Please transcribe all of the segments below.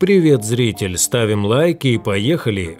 Привет, зритель, ставим лайки и поехали.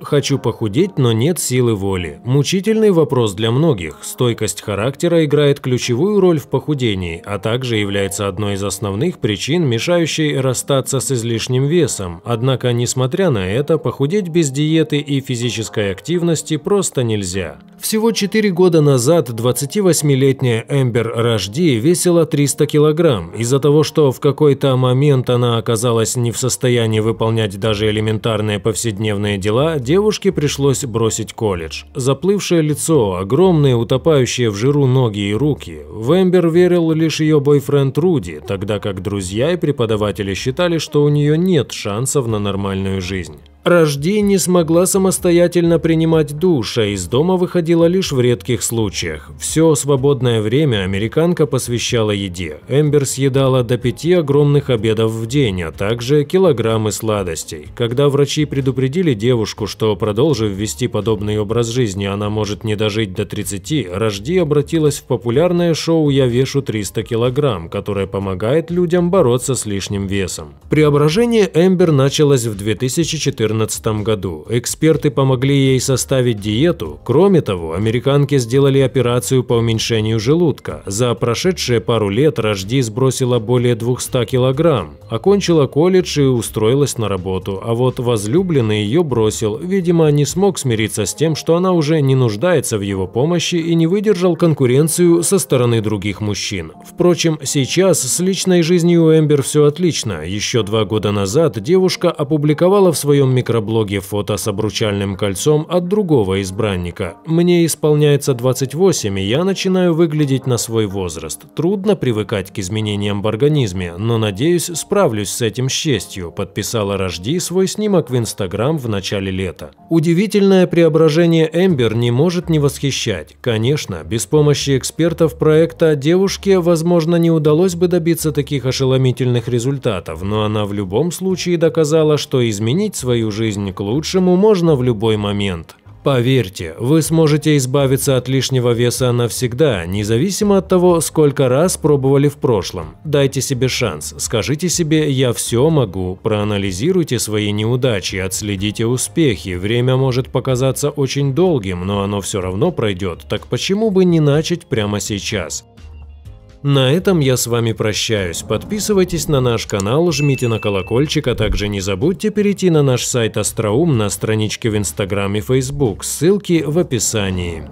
Хочу похудеть, но нет силы воли. Мучительный вопрос для многих. Стойкость характера играет ключевую роль в похудении, а также является одной из основных причин, мешающей расстаться с излишним весом. Однако, несмотря на это, похудеть без диеты и физической активности просто нельзя. Всего 4 года назад 28-летняя Эмбер Рожди весила 300 килограмм. Из-за того, что в какой-то момент она оказалась не в состоянии выполнять даже элементарные повседневные дела, девушке пришлось бросить колледж. Заплывшее лицо, огромные утопающие в жиру ноги и руки. В Эмбер верил лишь ее бойфренд Руди, тогда как друзья и преподаватели считали, что у нее нет шансов на нормальную жизнь. Рожди не смогла самостоятельно принимать душ, а из дома выходила лишь в редких случаях. Все свободное время американка посвящала еде. Эмбер съедала до пяти огромных обедов в день, а также килограммы сладостей. Когда врачи предупредили девушку, что продолжив вести подобный образ жизни, она может не дожить до 30, Рожди обратилась в популярное шоу «Я вешу 300 килограмм», которое помогает людям бороться с лишним весом. Преображение Эмбер началось в 2014 2014 году эксперты помогли ей составить диету. Кроме того, американки сделали операцию по уменьшению желудка. За прошедшие пару лет Рожди сбросила более 200 килограмм. Окончила колледж и устроилась на работу, а вот возлюбленный ее бросил. Видимо, не смог смириться с тем, что она уже не нуждается в его помощи и не выдержал конкуренцию со стороны других мужчин. Впрочем, сейчас с личной жизнью Эмбер все отлично. Еще два года назад девушка опубликовала в своем микроблоге фото с обручальным кольцом от другого избранника. Мне исполняется 28, и я начинаю выглядеть на свой возраст. Трудно привыкать к изменениям в организме, но надеюсь, справлюсь с этим с честью, подписала Рожди свой снимок в Инстаграм в начале лета. Удивительное преображение Эмбер не может не восхищать. Конечно, без помощи экспертов проекта девушке, возможно, не удалось бы добиться таких ошеломительных результатов, но она в любом случае доказала, что изменить свою жизнь к лучшему можно в любой момент. Поверьте, вы сможете избавиться от лишнего веса навсегда, независимо от того, сколько раз пробовали в прошлом. Дайте себе шанс, скажите себе «я все могу», проанализируйте свои неудачи, отследите успехи, время может показаться очень долгим, но оно все равно пройдет, так почему бы не начать прямо сейчас? На этом я с вами прощаюсь. Подписывайтесь на наш канал, жмите на колокольчик, а также не забудьте перейти на наш сайт Остроум на страничке в Инстаграм и Фейсбук. Ссылки в описании.